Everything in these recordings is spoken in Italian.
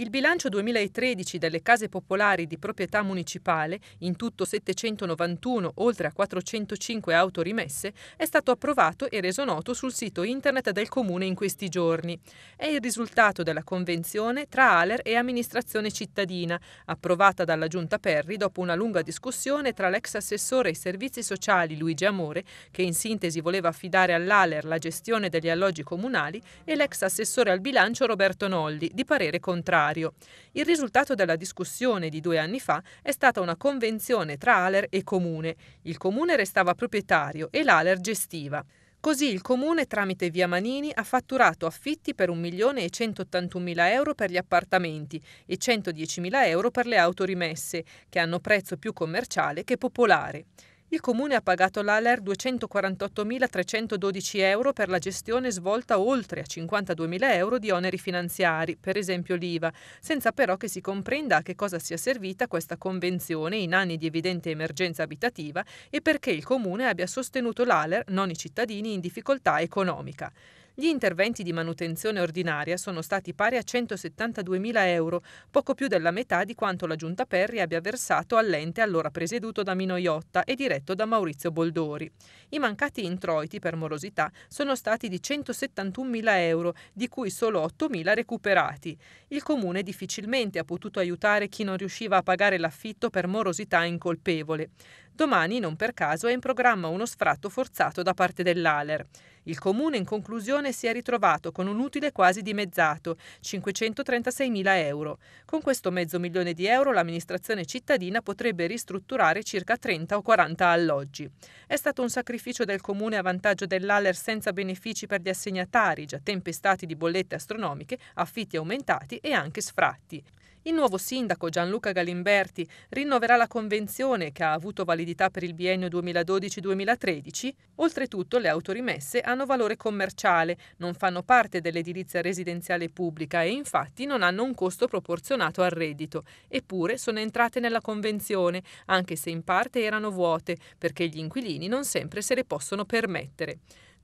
Il bilancio 2013 delle case popolari di proprietà municipale, in tutto 791 oltre a 405 auto rimesse, è stato approvato e reso noto sul sito internet del Comune in questi giorni. È il risultato della convenzione tra Aler e amministrazione cittadina, approvata dalla Giunta Perri dopo una lunga discussione tra l'ex assessore ai servizi sociali Luigi Amore, che in sintesi voleva affidare all'Aler la gestione degli alloggi comunali, e l'ex assessore al bilancio Roberto Nolli, di parere contrario necessario. Il risultato della discussione di due anni fa è stata una convenzione tra Aler e Comune. Il Comune restava proprietario e l'Aler gestiva. Così il comune tramite via Manini ha fatturato affitti per 1.181.000 euro per gli appartamenti e 110.000 euro per le auto rimesse, che hanno prezzo più commerciale che popolare. Il comune ha pagato l'Aler 248.312 euro per la gestione svolta oltre a 52.000 euro di oneri finanziari, per esempio l'IVA, senza però che si comprenda a che cosa sia servita questa convenzione in anni di evidente emergenza abitativa e perché il comune abbia sostenuto l'Aler, non i cittadini, in difficoltà economica. Gli interventi di manutenzione ordinaria sono stati pari a 172.000 euro, poco più della metà di quanto la Giunta Perri abbia versato all'ente allora presieduto da Mino Iotta e diretto da Maurizio Boldori. I mancati introiti per morosità sono stati di 171.000 euro, di cui solo 8.000 recuperati. Il comune difficilmente ha potuto aiutare chi non riusciva a pagare l'affitto per morosità incolpevole. Domani, non per caso, è in programma uno sfratto forzato da parte dell'Aler. Il comune in conclusione si è ritrovato con un utile quasi dimezzato, 536 mila euro. Con questo mezzo milione di euro l'amministrazione cittadina potrebbe ristrutturare circa 30 o 40 alloggi. È stato un sacrificio del comune a vantaggio dell'Aler senza benefici per gli assegnatari, già tempestati di bollette astronomiche, affitti aumentati e anche sfratti. Il nuovo sindaco Gianluca Galimberti rinnoverà la convenzione che ha avuto validità per il biennio 2012-2013. Oltretutto le autorimesse hanno valore commerciale, non fanno parte dell'edilizia residenziale pubblica e infatti non hanno un costo proporzionato al reddito. Eppure sono entrate nella convenzione, anche se in parte erano vuote, perché gli inquilini non sempre se le possono permettere.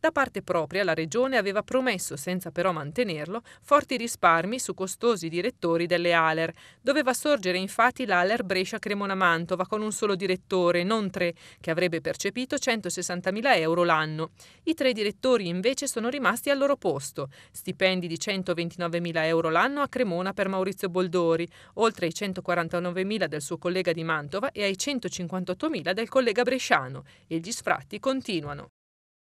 Da parte propria la Regione aveva promesso, senza però mantenerlo, forti risparmi su costosi direttori delle Aler. Doveva sorgere infatti l'Aler Brescia Cremona Mantova con un solo direttore, non tre, che avrebbe percepito 160.000 euro l'anno. I tre direttori invece sono rimasti al loro posto, stipendi di 129.000 euro l'anno a Cremona per Maurizio Boldori, oltre ai 149.000 del suo collega di Mantova e ai 158.000 del collega bresciano, e gli sfratti continuano.